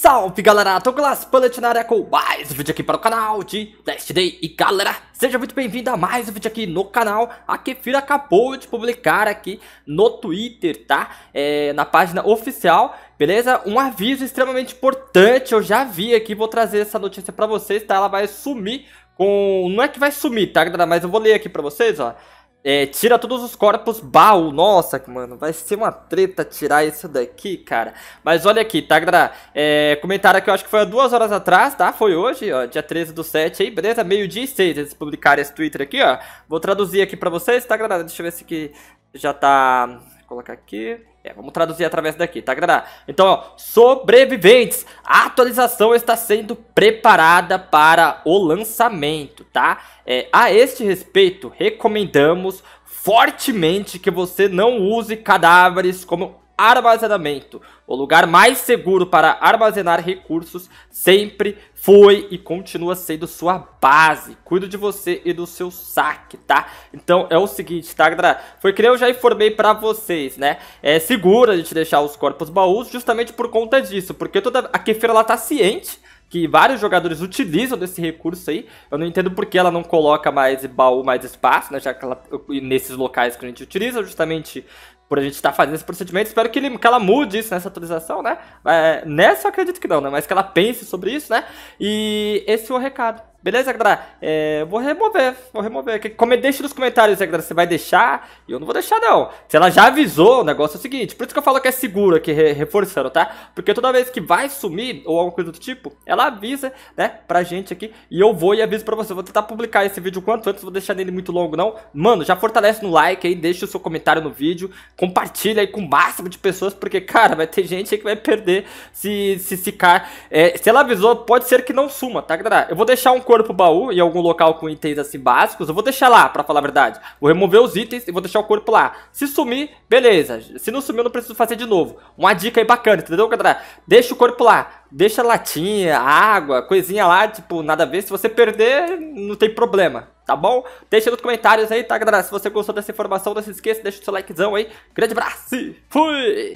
Salve galera, tô com as Pullet na área com mais um vídeo aqui para o canal de Last Day E galera, seja muito bem-vindo a mais um vídeo aqui no canal A Kefira acabou de publicar aqui no Twitter, tá? É, na página oficial, beleza? Um aviso extremamente importante, eu já vi aqui, vou trazer essa notícia para vocês, tá? Ela vai sumir com. Não é que vai sumir, tá, galera? Mas eu vou ler aqui pra vocês, ó. É, tira todos os corpos baú. Nossa, mano, vai ser uma treta tirar isso daqui, cara. Mas olha aqui, tá, galera? É, comentário que eu acho que foi há duas horas atrás, tá? Foi hoje, ó, dia 13 do 7 aí, beleza? Meio-dia e seis, eles publicaram esse Twitter aqui, ó. Vou traduzir aqui pra vocês, tá, galera? Deixa eu ver se aqui já tá colocar aqui. É, vamos traduzir através daqui, tá, galera? Então, ó, sobreviventes, a atualização está sendo preparada para o lançamento, tá? É, a este respeito, recomendamos fortemente que você não use cadáveres como armazenamento. O lugar mais seguro para armazenar recursos sempre foi e continua sendo sua base. Cuido de você e do seu saque, tá? Então é o seguinte, tá, galera? Foi que eu já informei para vocês, né? É seguro a gente deixar os corpos baús justamente por conta disso, porque toda a Kefira ela tá ciente que vários jogadores utilizam desse recurso aí. Eu não entendo por que ela não coloca mais baú, mais espaço, né? Já que ela, nesses locais que a gente utiliza, justamente por a gente estar tá fazendo esse procedimento. Espero que, ele, que ela mude isso nessa atualização, né? É, nessa eu acredito que não, né? Mas que ela pense sobre isso, né? E esse foi é o recado. Beleza, galera? É, vou remover, vou remover. Como deixa nos comentários, galera, você vai deixar? Eu não vou deixar, não. Se ela já avisou, o negócio é o seguinte. Por isso que eu falo que é seguro aqui, re reforçando, tá? Porque toda vez que vai sumir, ou alguma coisa do tipo, ela avisa, né, pra gente aqui. E eu vou e aviso pra você. vou tentar publicar esse vídeo o quanto antes, vou deixar nele muito longo, não. Mano, já fortalece no like aí, deixa o seu comentário no vídeo. Compartilha aí com o máximo de pessoas, porque, cara, vai ter gente aí que vai perder se, se ficar... É, se ela avisou, pode ser que não suma, tá, galera? Eu vou deixar um corpo baú em algum local com itens assim básicos. Eu vou deixar lá, pra falar a verdade. Vou remover os itens e vou deixar o corpo lá. Se sumir, beleza. Se não sumir, eu não preciso fazer de novo. Uma dica aí bacana, entendeu, galera? Deixa o corpo lá. Deixa latinha, água, coisinha lá, tipo, nada a ver. Se você perder, não tem problema, tá bom? Deixa nos comentários aí, tá, galera? Se você gostou dessa informação, não se esqueça, deixa o seu likezão aí. Grande abraço e fui!